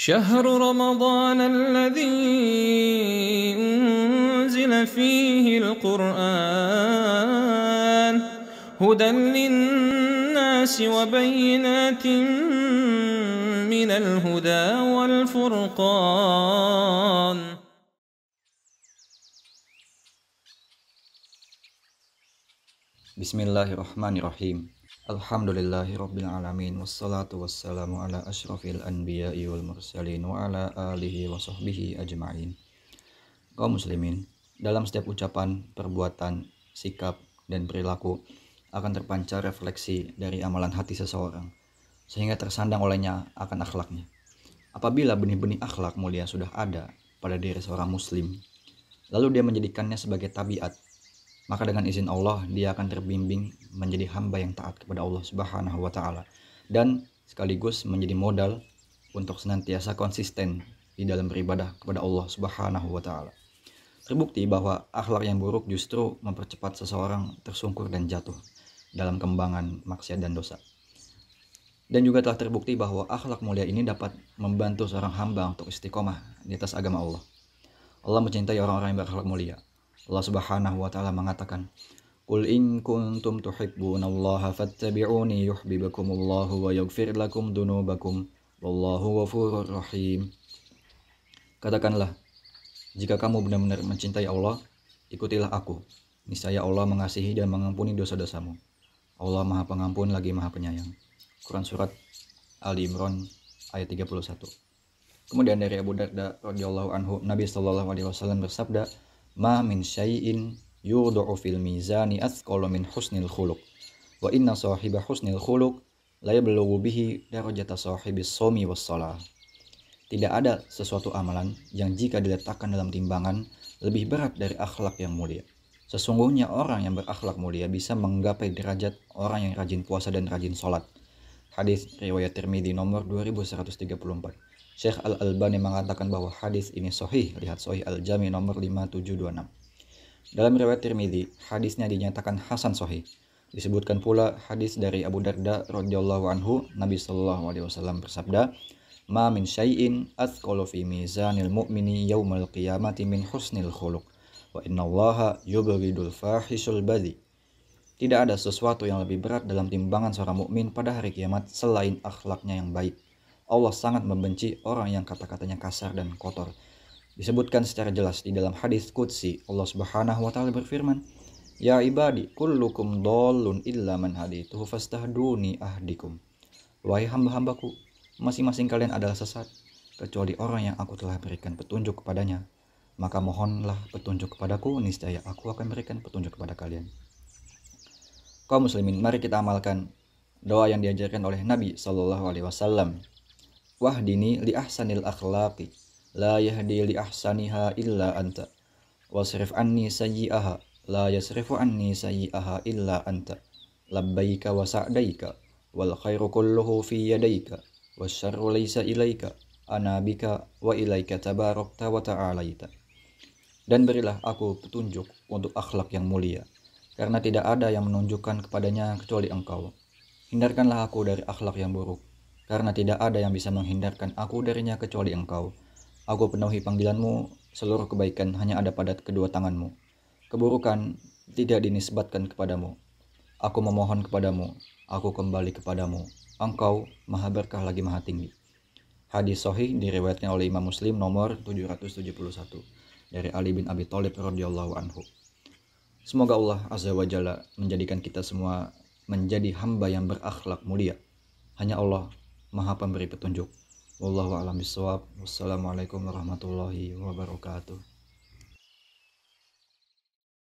شهر رمضان الذي أنزل فيه القرآن هدى للناس وبينات من الهدى والفرقان بسم الله الرحمن الرحيم Alhamdulillahi alamin wassalatu wassalamu ala ashrafil anbiya wal mursalin wa ala alihi wa sahbihi ajma'in. Kaum muslimin, dalam setiap ucapan, perbuatan, sikap, dan perilaku akan terpancar refleksi dari amalan hati seseorang sehingga tersandang olehnya akan akhlaknya. Apabila benih-benih akhlak mulia sudah ada pada diri seorang muslim, lalu dia menjadikannya sebagai tabiat maka dengan izin Allah dia akan terbimbing menjadi hamba yang taat kepada Allah Subhanahu wa taala dan sekaligus menjadi modal untuk senantiasa konsisten di dalam beribadah kepada Allah Subhanahu wa taala. Terbukti bahwa akhlak yang buruk justru mempercepat seseorang tersungkur dan jatuh dalam kembangan maksiat dan dosa. Dan juga telah terbukti bahwa akhlak mulia ini dapat membantu seorang hamba untuk istiqomah di atas agama Allah. Allah mencintai orang-orang yang berakhlak mulia. Allah Subhanahu wa taala mengatakan, "Qul in kuntum Allah fattabi'uni Allah wa yaghfir lakum dunubakum wallahu ghafurur rahim." Katakanlah, jika kamu benar-benar mencintai Allah, ikutilah aku. Niscaya Allah mengasihi dan mengampuni dosa-dosamu. Allah Maha Pengampun lagi Maha Penyayang. Quran surat Ali Imran ayat 31. Kemudian dari Abu Darda radhiyallahu anhu, Nabi sallallahu alaihi wasallam bersabda, ma min syai'in yudu'u fil mizani athqalu min husnil khuluq wa inna sahiba husnil khuluq la yablughu bihi darajata sahibi somi was shalah tidak ada sesuatu amalan yang jika diletakkan dalam timbangan lebih berat dari akhlak yang mulia. Sesungguhnya orang yang berakhlak mulia bisa menggapai derajat orang yang rajin puasa dan rajin sholat. Hadis riwayat Tirmidzi nomor 2134. Syekh Al-Albani mengatakan bahwa hadis ini sohih, Lihat sohih Al-Jami nomor 5726. Dalam riwayat Tirmidzi, hadisnya dinyatakan hasan sohih. Disebutkan pula hadis dari Abu Darda radhiyallahu anhu, Nabi sallallahu alaihi wasallam bersabda, "Ma min syai'in athqalu fi mizanil mu'mini yaumal qiyamati min husnil khuluq, wa innallaha yubghidul fahishul badhi." Tidak ada sesuatu yang lebih berat dalam timbangan seorang mukmin pada hari kiamat selain akhlaknya yang baik. Allah sangat membenci orang yang kata-katanya kasar dan kotor. Disebutkan secara jelas di dalam hadis Qudsi, Allah Subhanahu wa taala berfirman, "Ya ibadi, kullukum dolun illa man hadaituhu fastahduni ahdikum." Wahai hamba-hambaku, masing-masing kalian adalah sesat kecuali orang yang aku telah berikan petunjuk kepadanya. Maka mohonlah petunjuk kepadaku, niscaya aku akan berikan petunjuk kepada kalian. Kau muslimin, mari kita amalkan doa yang diajarkan oleh Nabi Shallallahu Alaihi Wasallam wahdini li ahsanil akhlaqi la yahdi li ahsaniha illa anta wasrif anni sayyi'aha la yasrifu anni sayyi'aha illa anta labbaika wa sa'daika wal khairu kulluhu fi yadaika wasyarru laysa ilaika ana bika wa ilaika tabarakta wa ta'alaita dan berilah aku petunjuk untuk akhlak yang mulia karena tidak ada yang menunjukkan kepadanya kecuali engkau hindarkanlah aku dari akhlak yang buruk karena tidak ada yang bisa menghindarkan aku darinya kecuali engkau. Aku penuhi panggilanmu, seluruh kebaikan hanya ada pada kedua tanganmu. Keburukan tidak dinisbatkan kepadamu. Aku memohon kepadamu, aku kembali kepadamu. Engkau maha berkah lagi maha tinggi. Hadis Sohih diriwayatkan oleh Imam Muslim nomor 771 dari Ali bin Abi Thalib radhiyallahu anhu. Semoga Allah Azza wa menjadikan kita semua menjadi hamba yang berakhlak mulia. Hanya Allah Maha Pemberi Petunjuk. Wallahu a'lam bishawab. Wassalamualaikum warahmatullahi wabarakatuh.